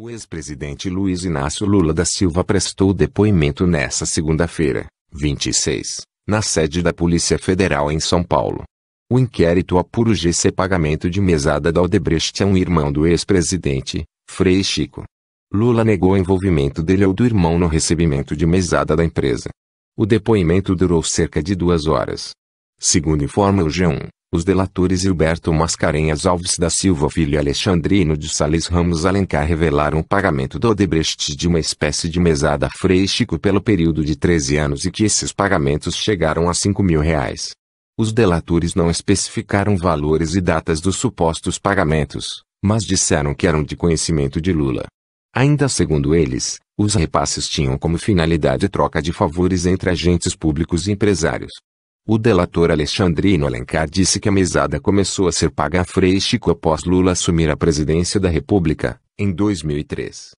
O ex-presidente Luiz Inácio Lula da Silva prestou depoimento nesta segunda-feira, 26, na sede da Polícia Federal em São Paulo. O inquérito apura o GC pagamento de mesada da Odebrecht a um irmão do ex-presidente, Frei Chico. Lula negou o envolvimento dele ou do irmão no recebimento de mesada da empresa. O depoimento durou cerca de duas horas. Segundo informa o G1, os delatores Gilberto Mascarenhas Alves da Silva Filho e Alexandrino de Sales Ramos Alencar revelaram o pagamento do Odebrecht de uma espécie de mesada a pelo período de 13 anos e que esses pagamentos chegaram a 5 mil reais. Os delatores não especificaram valores e datas dos supostos pagamentos, mas disseram que eram de conhecimento de Lula. Ainda segundo eles, os repasses tinham como finalidade troca de favores entre agentes públicos e empresários. O delator Alexandrino Alencar disse que a mesada começou a ser paga a Freixico após Lula assumir a presidência da República, em 2003.